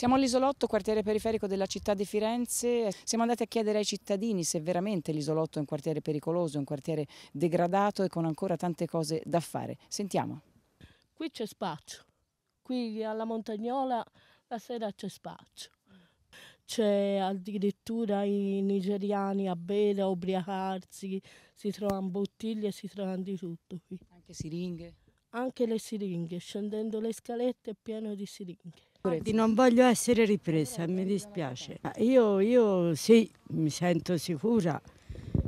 Siamo all'isolotto, quartiere periferico della città di Firenze. Siamo andati a chiedere ai cittadini se veramente l'isolotto è un quartiere pericoloso, un quartiere degradato e con ancora tante cose da fare. Sentiamo. Qui c'è spazio. Qui alla Montagnola la sera c'è spazio. C'è addirittura i nigeriani a bere, a ubriacarsi, si trovano bottiglie, si trovano di tutto qui. Anche siringhe? anche le siringhe, scendendo le scalette è pieno di siringhe. Non voglio essere ripresa, mi dispiace. Io, io sì, mi sento sicura,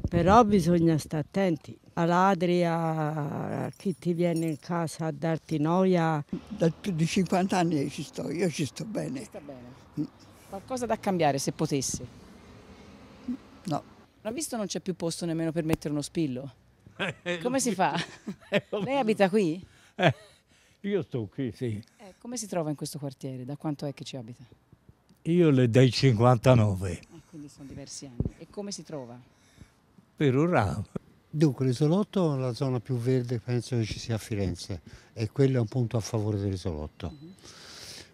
però bisogna stare attenti a ladri, a chi ti viene in casa a darti noia. Da più di 50 anni ci sto, io ci sto bene. Ci sta bene. Qualcosa da cambiare se potessi? No. Non visto non c'è più posto nemmeno per mettere uno spillo. Eh, come si fa? Eh, Lei abita qui? Eh, io sto qui, sì. Eh, come si trova in questo quartiere? Da quanto è che ci abita? Io le dai 59. Eh, ah, quindi sono diversi anni. E come si trova? Per ora. Dunque, l'isolotto è la zona più verde penso che ci sia a Firenze e quello è un punto a favore dell'isolotto. Uh mhm. -huh.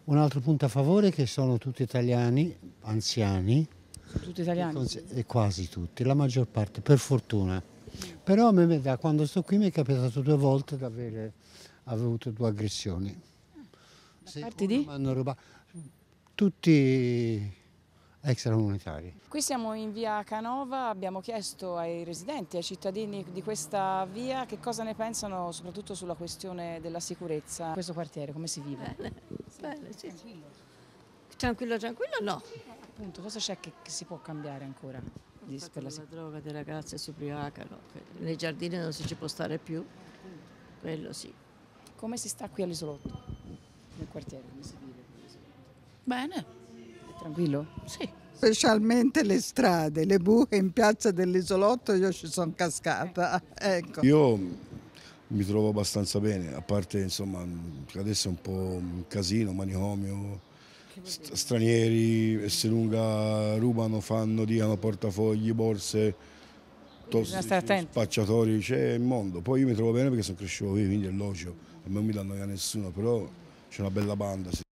Un altro punto a favore è che sono tutti italiani, anziani. Sono tutti italiani? E eh, quasi tutti, la maggior parte, per fortuna. Però a me da quando sto qui mi è capitato due volte di avere avuto due aggressioni. Sì, parte di? tutti extracomunitari. Qui siamo in via Canova, abbiamo chiesto ai residenti, ai cittadini di questa via che cosa ne pensano soprattutto sulla questione della sicurezza. In Questo quartiere come si vive? Bene, bene sì. Tranquillo, tranquillo no. Appunto, cosa c'è che, che si può cambiare ancora? di, per la droga delle ragazze si ubriacano, cioè, nei giardini non si ci può stare più, quello sì. Come si sta qui all'isolotto, nel quartiere? Come si vive all'isolotto? Bene. È tranquillo? Sì. Specialmente le strade, le buche in piazza dell'isolotto, io ci sono cascata. Ecco. ecco. Io mi trovo abbastanza bene, a parte insomma, adesso è un po' un casino, manicomio, stranieri, lunga rubano, fanno, diano portafogli, borse, spacciatori, c'è il mondo. Poi io mi trovo bene perché sono cresciuto qui, quindi è logico, a me non mi danno via nessuno, però c'è una bella banda.